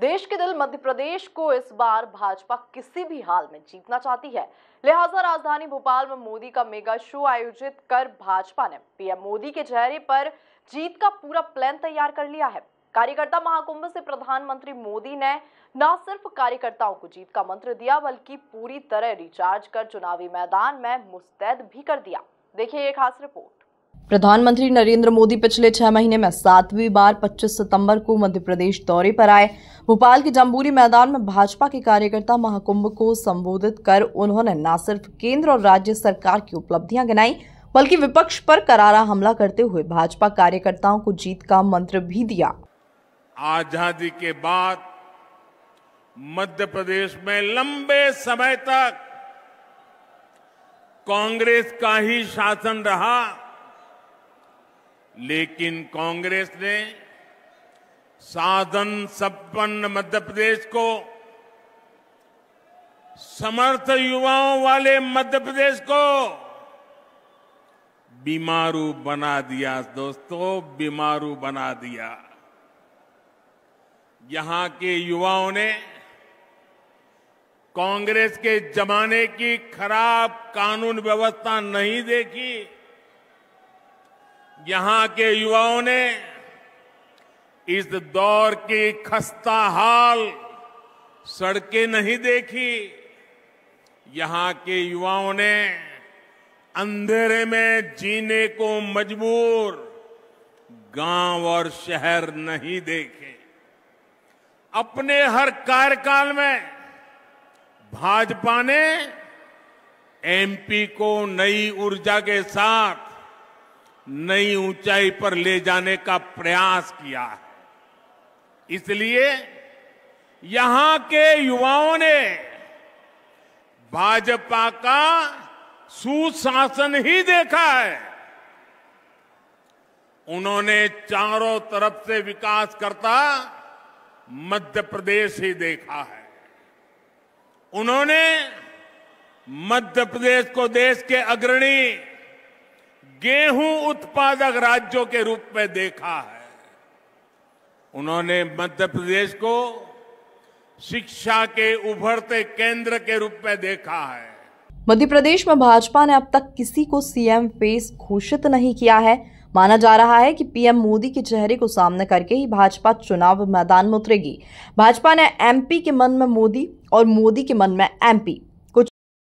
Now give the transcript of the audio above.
देश के दिल मध्य प्रदेश को इस बार भाजपा किसी भी हाल में जीतना चाहती है लिहाजा राजधानी भोपाल में मोदी का मेगा शो आयोजित कर भाजपा ने पीएम मोदी के चेहरे पर जीत का पूरा प्लान तैयार कर लिया है कार्यकर्ता महाकुंभ से प्रधानमंत्री मोदी ने न सिर्फ कार्यकर्ताओं को जीत का मंत्र दिया बल्कि पूरी तरह रिचार्ज कर चुनावी मैदान में मुस्तैद भी कर दिया देखिए एक खास रिपोर्ट प्रधानमंत्री नरेंद्र मोदी पिछले छह महीने में सातवीं बार 25 सितंबर को मध्य प्रदेश दौरे पर आए भोपाल के जम्बूरी मैदान में भाजपा के कार्यकर्ता महाकुंभ को संबोधित कर उन्होंने न सिर्फ केंद्र और राज्य सरकार की उपलब्धियां गिनाई बल्कि विपक्ष पर करारा हमला करते हुए भाजपा कार्यकर्ताओं को जीत का मंत्र भी दिया आजादी के बाद मध्य प्रदेश में लंबे समय तक कांग्रेस का ही शासन रहा लेकिन कांग्रेस ने साधन संपन्न मध्य प्रदेश को समर्थ युवाओं वाले मध्य प्रदेश को बीमारू बना दिया दोस्तों बीमारू बना दिया यहां के युवाओं ने कांग्रेस के जमाने की खराब कानून व्यवस्था नहीं देखी यहां के युवाओं ने इस दौर की खस्ता हाल सड़कें नहीं देखी यहां के युवाओं ने अंधेरे में जीने को मजबूर गांव और शहर नहीं देखे अपने हर कार्यकाल में भाजपा ने एमपी को नई ऊर्जा के साथ नई ऊंचाई पर ले जाने का प्रयास किया है इसलिए यहां के युवाओं ने भाजपा का सुशासन ही देखा है उन्होंने चारों तरफ से विकास करता मध्य प्रदेश ही देखा है उन्होंने मध्य प्रदेश को देश के अग्रणी गेहूं उत्पादक राज्यों के रूप में देखा है उन्होंने मध्य प्रदेश को शिक्षा के उभरते केंद्र के रूप में देखा है मध्य प्रदेश में भाजपा ने अब तक किसी को सीएम फेस घोषित नहीं किया है माना जा रहा है कि पीएम मोदी के चेहरे को सामने करके ही भाजपा चुनाव मैदान में उतरेगी भाजपा ने एमपी के मन में मोदी और मोदी के मन में एमपी